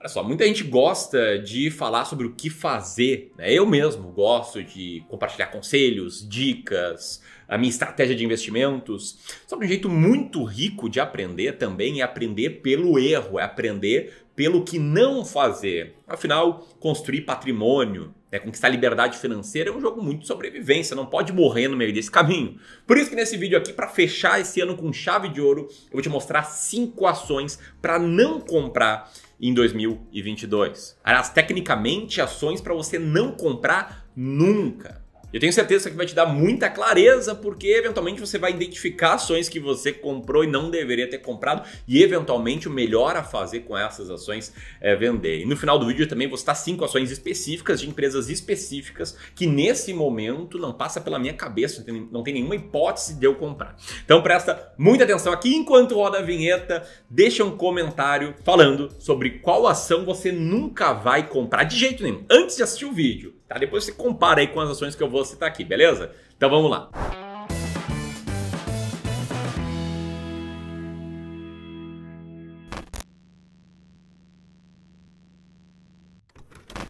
Olha só, muita gente gosta de falar sobre o que fazer. Né? Eu mesmo gosto de compartilhar conselhos, dicas, a minha estratégia de investimentos. Só que um jeito muito rico de aprender também é aprender pelo erro, é aprender pelo que não fazer. Afinal, construir patrimônio, né, conquistar liberdade financeira é um jogo muito de sobrevivência, não pode morrer no meio desse caminho. Por isso que nesse vídeo aqui, para fechar esse ano com chave de ouro, eu vou te mostrar cinco ações para não comprar em 2022. Aliás, tecnicamente, ações para você não comprar nunca. Eu tenho certeza que vai te dar muita clareza, porque eventualmente você vai identificar ações que você comprou e não deveria ter comprado, e eventualmente o melhor a fazer com essas ações é vender. E no final do vídeo eu também vou citar cinco ações específicas de empresas específicas que nesse momento não passa pela minha cabeça, não tem, não tem nenhuma hipótese de eu comprar. Então presta muita atenção aqui enquanto roda a vinheta, deixa um comentário falando sobre qual ação você nunca vai comprar de jeito nenhum, antes de assistir o vídeo Tá? Depois você compara aí com as ações que eu vou citar aqui, beleza? Então vamos lá.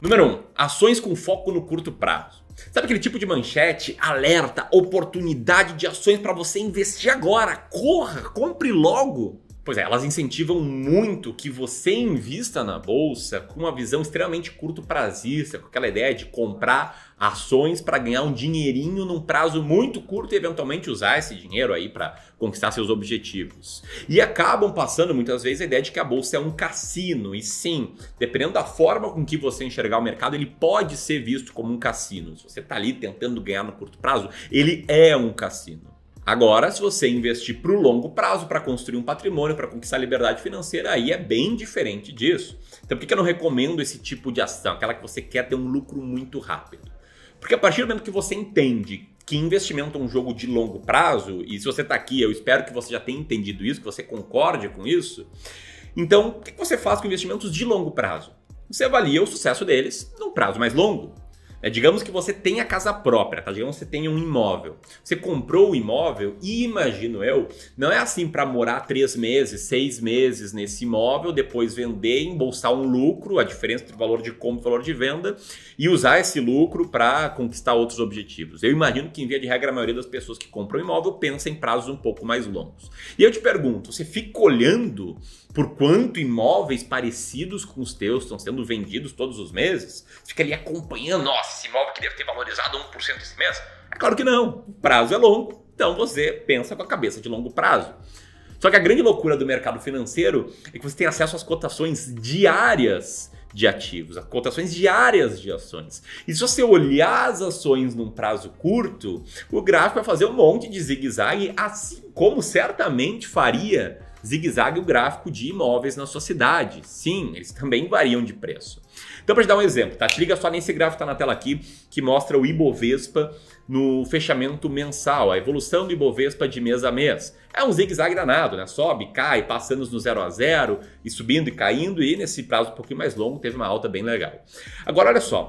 Número 1. Um, ações com foco no curto prazo. Sabe aquele tipo de manchete? Alerta, oportunidade de ações para você investir agora. Corra, compre logo. Pois é, elas incentivam muito que você invista na bolsa com uma visão extremamente curto prazista, com aquela ideia de comprar ações para ganhar um dinheirinho num prazo muito curto e eventualmente usar esse dinheiro aí para conquistar seus objetivos. E acabam passando muitas vezes a ideia de que a bolsa é um cassino, e sim, dependendo da forma com que você enxergar o mercado, ele pode ser visto como um cassino. Se você está ali tentando ganhar no curto prazo, ele é um cassino. Agora, se você investir para o longo prazo, para construir um patrimônio, para conquistar liberdade financeira, aí é bem diferente disso. Então, por que eu não recomendo esse tipo de ação, aquela que você quer ter um lucro muito rápido? Porque a partir do momento que você entende que investimento é um jogo de longo prazo, e se você está aqui, eu espero que você já tenha entendido isso, que você concorde com isso. Então, o que você faz com investimentos de longo prazo? Você avalia o sucesso deles num prazo mais longo. É, digamos que você tem a casa própria, tá? Digamos que você tem um imóvel. Você comprou o imóvel e, imagino eu, não é assim para morar três meses, seis meses nesse imóvel, depois vender, embolsar um lucro, a diferença entre o valor de compra e o valor de venda, e usar esse lucro para conquistar outros objetivos. Eu imagino que, em via de regra, a maioria das pessoas que compram imóvel pensa em prazos um pouco mais longos. E eu te pergunto, você fica olhando por quanto imóveis parecidos com os teus estão sendo vendidos todos os meses, fica ali acompanhando, nossa, esse imóvel que deve ter valorizado 1% esse mês. É claro que não, o prazo é longo, então você pensa com a cabeça de longo prazo. Só que a grande loucura do mercado financeiro é que você tem acesso às cotações diárias de ativos, às cotações diárias de ações. E se você olhar as ações num prazo curto, o gráfico vai fazer um monte de zigue-zague, assim como certamente faria zigue-zague o gráfico de imóveis na sua cidade. Sim, eles também variam de preço. Então, para te dar um exemplo, tá? Te liga só nesse gráfico que está na tela aqui, que mostra o Ibovespa no fechamento mensal, a evolução do Ibovespa de mês a mês. É um zigue-zague danado, né? Sobe, cai, passando no zero a zero, e subindo e caindo, e nesse prazo um pouquinho mais longo teve uma alta bem legal. Agora, olha só,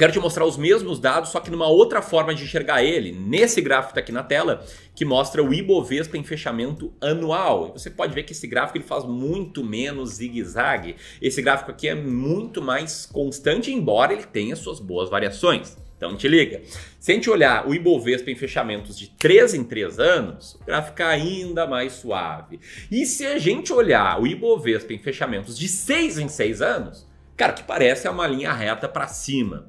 Quero te mostrar os mesmos dados, só que numa outra forma de enxergar ele, nesse gráfico tá aqui na tela, que mostra o Ibovespa em fechamento anual. você pode ver que esse gráfico ele faz muito menos zigue-zague. Esse gráfico aqui é muito mais constante, embora ele tenha suas boas variações. Então te liga. Se a gente olhar o Ibovespa em fechamentos de 3 em 3 anos, o gráfico fica é ainda mais suave. E se a gente olhar o Ibovespa em fechamentos de 6 em 6 anos, cara, que parece uma linha reta para cima.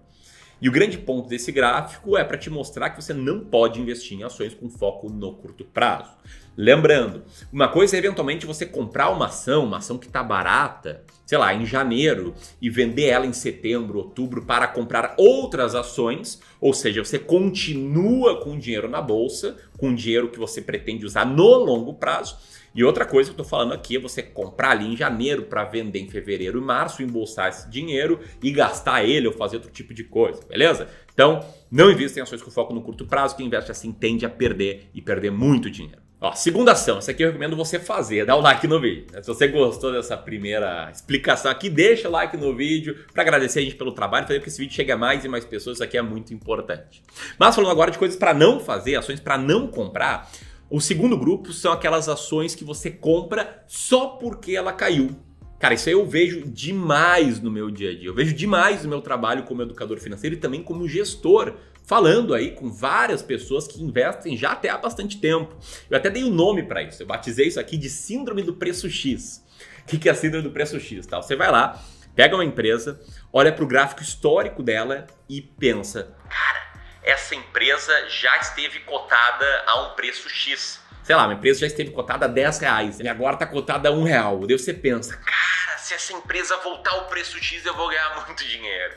E o grande ponto desse gráfico é para te mostrar que você não pode investir em ações com foco no curto prazo. Lembrando, uma coisa é eventualmente você comprar uma ação, uma ação que está barata, sei lá, em janeiro e vender ela em setembro, outubro para comprar outras ações, ou seja, você continua com dinheiro na bolsa, com dinheiro que você pretende usar no longo prazo. E outra coisa que eu estou falando aqui é você comprar ali em janeiro para vender em fevereiro e março, embolsar esse dinheiro e gastar ele ou fazer outro tipo de coisa, beleza? Então, não invista em ações com foco no curto prazo, quem investe assim tende a perder e perder muito dinheiro. Ó, segunda ação, essa aqui eu recomendo você fazer, é dá o like no vídeo. Se você gostou dessa primeira explicação aqui, deixa o like no vídeo para agradecer a gente pelo trabalho, fazer com que esse vídeo chegue a mais e mais pessoas, isso aqui é muito importante. Mas falando agora de coisas para não fazer, ações para não comprar, o segundo grupo são aquelas ações que você compra só porque ela caiu. Cara, isso aí eu vejo demais no meu dia a dia. Eu vejo demais no meu trabalho como educador financeiro e também como gestor falando aí com várias pessoas que investem já até há bastante tempo. Eu até dei um nome para isso, eu batizei isso aqui de Síndrome do Preço X. O que é a Síndrome do Preço X? Tá? Você vai lá, pega uma empresa, olha para o gráfico histórico dela e pensa: cara, essa empresa já esteve cotada a um preço X. Sei lá, minha empresa já esteve cotada a 10 reais e agora está cotada a 1 real. Daí você pensa: cara se essa empresa voltar o preço X, eu vou ganhar muito dinheiro.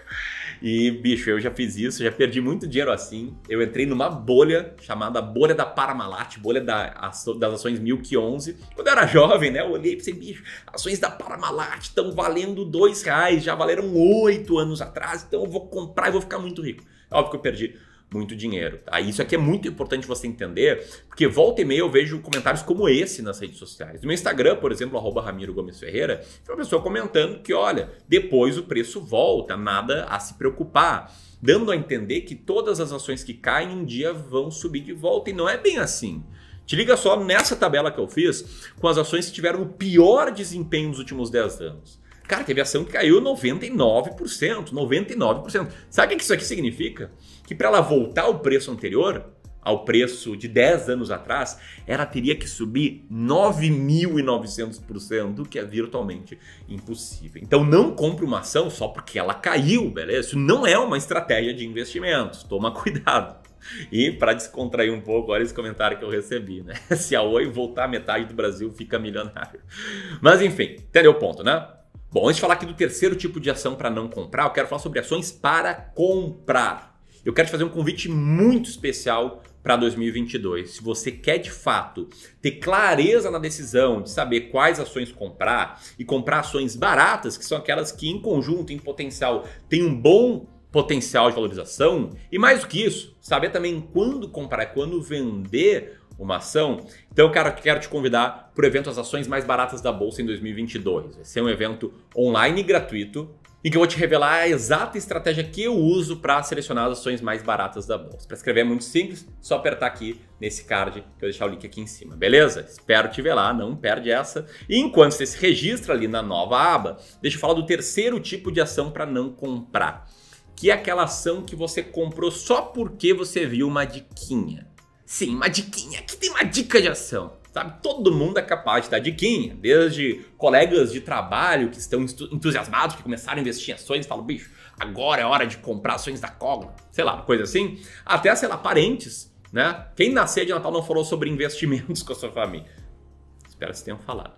E, bicho, eu já fiz isso, já perdi muito dinheiro assim. Eu entrei numa bolha chamada bolha da Parmalat, bolha da, das ações 1011. Quando eu era jovem, né, eu olhei e pensei, bicho, ações da Parmalat estão valendo dois reais, já valeram oito anos atrás, então eu vou comprar e vou ficar muito rico. Óbvio que eu perdi muito dinheiro. Tá? Isso aqui é muito importante você entender, porque volta e meia eu vejo comentários como esse nas redes sociais. No meu Instagram, por exemplo, arroba Ramiro Gomes Ferreira, tem uma pessoa comentando que, olha, depois o preço volta, nada a se preocupar. Dando a entender que todas as ações que caem um dia vão subir de volta. E não é bem assim. Te liga só nessa tabela que eu fiz com as ações que tiveram o pior desempenho nos últimos 10 anos. Cara, teve ação que caiu 99%, 99%. Sabe o que isso aqui significa? Que para ela voltar ao preço anterior, ao preço de 10 anos atrás, ela teria que subir 9.900%, o que é virtualmente impossível. Então não compre uma ação só porque ela caiu, beleza? Isso não é uma estratégia de investimentos. Toma cuidado. E para descontrair um pouco, olha esse comentário que eu recebi, né? Se a Oi voltar metade do Brasil, fica milionário. Mas enfim, entendeu o ponto, né? Bom, antes de falar aqui do terceiro tipo de ação para não comprar, eu quero falar sobre ações para comprar. Eu quero te fazer um convite muito especial para 2022. Se você quer de fato ter clareza na decisão de saber quais ações comprar e comprar ações baratas, que são aquelas que em conjunto, em potencial, têm um bom potencial de valorização, e mais do que isso, saber também quando comprar, quando vender uma ação. Então, cara, quero te convidar para o evento As Ações Mais Baratas da Bolsa em 2022. Vai ser um evento online gratuito e que eu vou te revelar a exata estratégia que eu uso para selecionar as ações mais baratas da bolsa. Para escrever é muito simples, só apertar aqui nesse card que eu vou deixar o link aqui em cima, beleza? Espero te ver lá, não perde essa. E enquanto você se registra ali na nova aba, deixa eu falar do terceiro tipo de ação para não comprar, que é aquela ação que você comprou só porque você viu uma diquinha. Sim, uma diquinha. Aqui tem uma dica de ação. Sabe, todo mundo é capaz de dar diquinha, desde colegas de trabalho que estão entusiasmados, que começaram a investir em ações e falam, bicho, agora é hora de comprar ações da Cogna, sei lá, coisa assim. Até, sei lá, parentes, né? Quem nasceu de Natal não falou sobre investimentos com a sua família? Espero que vocês tenham falado.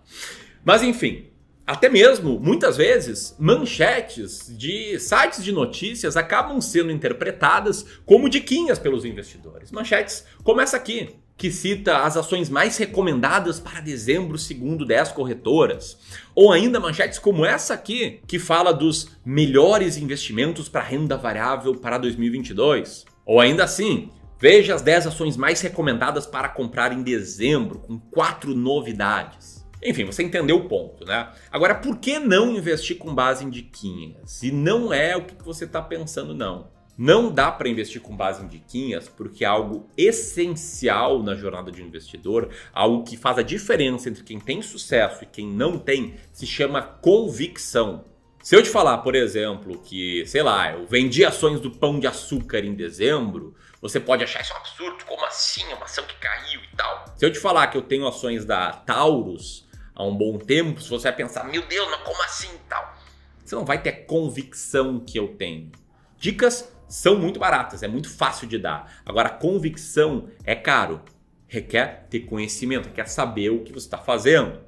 Mas enfim, até mesmo, muitas vezes, manchetes de sites de notícias acabam sendo interpretadas como diquinhas pelos investidores. Manchetes como essa aqui, que cita as ações mais recomendadas para dezembro, segundo 10 corretoras. Ou ainda manchetes como essa aqui, que fala dos melhores investimentos para renda variável para 2022. Ou ainda assim, veja as 10 ações mais recomendadas para comprar em dezembro, com quatro novidades. Enfim, você entendeu o ponto, né? Agora, por que não investir com base em diquinhas? Se não é o que você está pensando, não. Não dá para investir com base em diquinhas, porque é algo essencial na jornada de um investidor, algo que faz a diferença entre quem tem sucesso e quem não tem, se chama convicção. Se eu te falar, por exemplo, que, sei lá, eu vendi ações do Pão de Açúcar em dezembro, você pode achar isso um absurdo, como assim? Uma ação que caiu e tal. Se eu te falar que eu tenho ações da Taurus há um bom tempo, se você vai pensar, meu Deus, mas como assim tal? Você não vai ter a convicção que eu tenho. Dicas são muito baratas, é muito fácil de dar. Agora, convicção é caro, requer ter conhecimento, requer saber o que você está fazendo.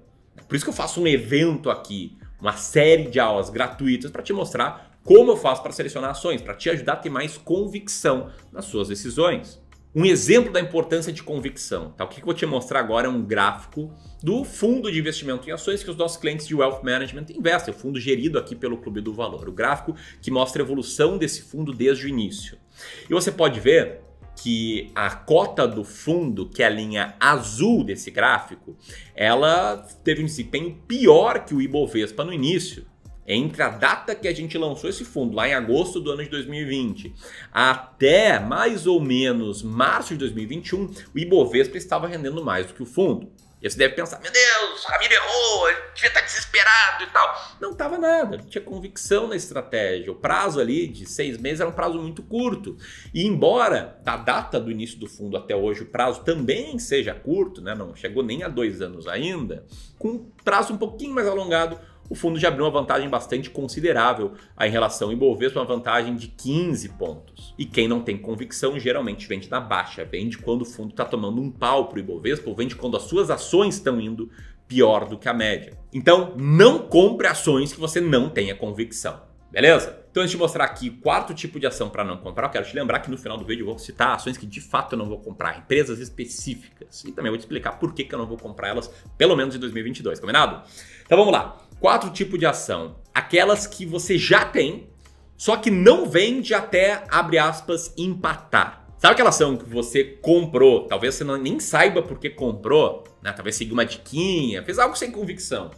Por isso que eu faço um evento aqui, uma série de aulas gratuitas para te mostrar como eu faço para selecionar ações, para te ajudar a ter mais convicção nas suas decisões um exemplo da importância de convicção. Tá? O que eu vou te mostrar agora é um gráfico do fundo de investimento em ações que os nossos clientes de Wealth Management investem, o fundo gerido aqui pelo Clube do Valor. O gráfico que mostra a evolução desse fundo desde o início. E você pode ver que a cota do fundo, que é a linha azul desse gráfico, ela teve um desempenho pior que o Ibovespa no início entre a data que a gente lançou esse fundo, lá em agosto do ano de 2020, até mais ou menos março de 2021, o Ibovespa estava rendendo mais do que o fundo. E você deve pensar, meu Deus, o Ramiro errou, ele devia estar desesperado e tal. Não estava nada, tinha convicção na estratégia. O prazo ali de seis meses era um prazo muito curto. E embora da data do início do fundo até hoje o prazo também seja curto, né? não chegou nem a dois anos ainda, com um prazo um pouquinho mais alongado, o fundo já abriu uma vantagem bastante considerável em relação ao Ibovespa, uma vantagem de 15 pontos. E quem não tem convicção geralmente vende na baixa, vende quando o fundo está tomando um pau para o Ibovespa, ou vende quando as suas ações estão indo pior do que a média. Então, não compre ações que você não tenha convicção, beleza? Então, antes de mostrar aqui o quarto tipo de ação para não comprar, eu quero te lembrar que no final do vídeo eu vou citar ações que de fato eu não vou comprar, empresas específicas. E também vou te explicar por que, que eu não vou comprar elas, pelo menos em 2022, combinado? Então, vamos lá quatro tipos de ação. Aquelas que você já tem, só que não vende até, abre aspas, empatar. Sabe aquela ação que você comprou, talvez você não, nem saiba porque comprou, né? talvez seguiu uma diquinha, fez algo sem convicção,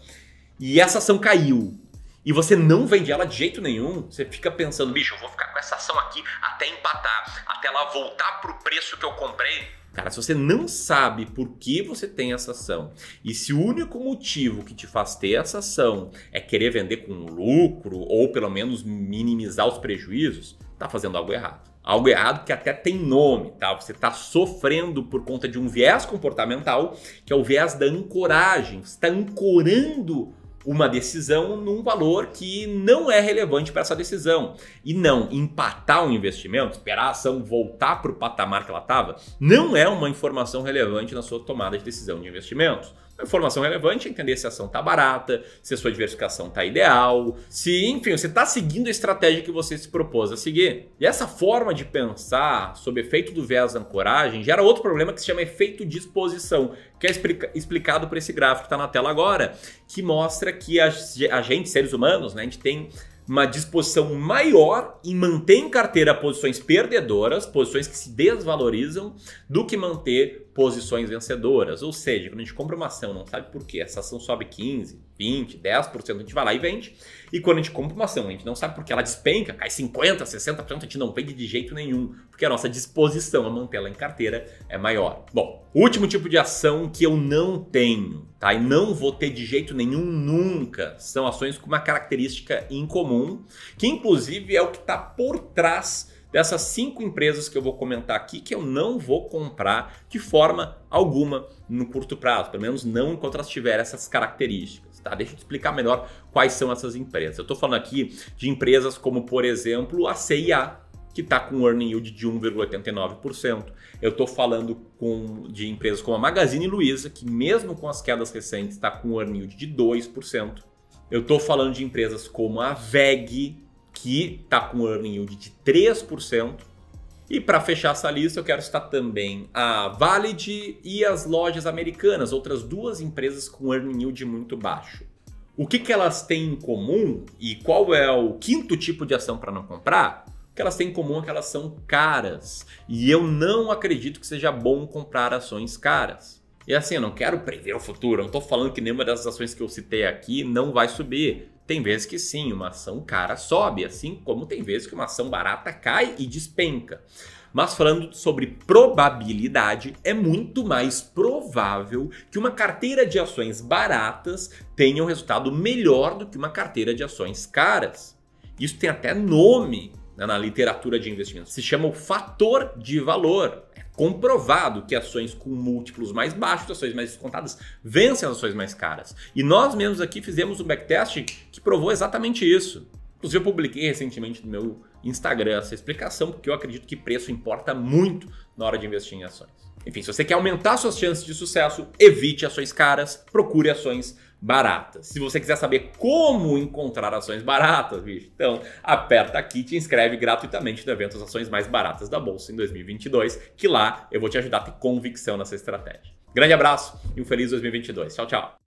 e essa ação caiu, e você não vende ela de jeito nenhum, você fica pensando, bicho, eu vou ficar com essa ação aqui até empatar, até ela voltar pro preço que eu comprei, Cara, se você não sabe por que você tem essa ação e se o único motivo que te faz ter essa ação é querer vender com lucro ou pelo menos minimizar os prejuízos, tá fazendo algo errado. Algo errado que até tem nome, tá? Você está sofrendo por conta de um viés comportamental, que é o viés da ancoragem. Você está ancorando uma decisão num valor que não é relevante para essa decisão. E não empatar o investimento, esperar a ação voltar para o patamar que ela estava, não é uma informação relevante na sua tomada de decisão de investimentos informação é relevante, entender se a ação está barata, se a sua diversificação está ideal, se, enfim, você está seguindo a estratégia que você se propôs a seguir. E essa forma de pensar sobre efeito do viés ancoragem gera outro problema que se chama efeito de exposição, que é explica explicado por esse gráfico que está na tela agora, que mostra que a, a gente, seres humanos, né, a gente tem uma disposição maior em manter em carteira posições perdedoras, posições que se desvalorizam, do que manter posições vencedoras. Ou seja, quando a gente compra uma ação, não sabe por quê, essa ação sobe 15, 20, 10%, a gente vai lá e vende. E quando a gente compra uma ação, a gente não sabe por que ela despenca, cai 50, 60%, a gente não vende de jeito nenhum, porque a nossa disposição a mantê-la em carteira é maior. Bom, último tipo de ação que eu não tenho, tá? E não vou ter de jeito nenhum nunca, são ações com uma característica incomum, que inclusive é o que está por trás dessas cinco empresas que eu vou comentar aqui que eu não vou comprar de forma alguma no curto prazo, pelo menos não enquanto elas tiverem essas características. Tá? Deixa eu te explicar melhor quais são essas empresas. Eu estou falando aqui de empresas como, por exemplo, a CIA, que está com um earning yield de 1,89%. Eu estou falando com, de empresas como a Magazine Luiza, que mesmo com as quedas recentes está com um earning yield de 2%. Eu estou falando de empresas como a VEG, que está com earning yield de 3%. E para fechar essa lista, eu quero citar também a Valid e as lojas americanas, outras duas empresas com earning yield muito baixo. O que, que elas têm em comum e qual é o quinto tipo de ação para não comprar? O que elas têm em comum é que elas são caras. E eu não acredito que seja bom comprar ações caras. E assim, eu não quero prever o futuro, eu não estou falando que nenhuma dessas ações que eu citei aqui não vai subir. Tem vezes que sim, uma ação cara sobe, assim como tem vezes que uma ação barata cai e despenca. Mas falando sobre probabilidade, é muito mais provável que uma carteira de ações baratas tenha um resultado melhor do que uma carteira de ações caras. Isso tem até nome né, na literatura de investimento. Se chama o fator de valor. É comprovado que ações com múltiplos mais baixos, ações mais descontadas, vencem as ações mais caras. E nós mesmos aqui fizemos um backtest que provou exatamente isso. Inclusive, eu publiquei recentemente no meu Instagram essa explicação, porque eu acredito que preço importa muito na hora de investir em ações. Enfim, se você quer aumentar suas chances de sucesso, evite ações caras, procure ações baratas. Se você quiser saber como encontrar ações baratas, bicho, então aperta aqui e te inscreve gratuitamente no evento As Ações Mais Baratas da Bolsa em 2022, que lá eu vou te ajudar a ter convicção nessa estratégia. Grande abraço e um feliz 2022. Tchau, tchau.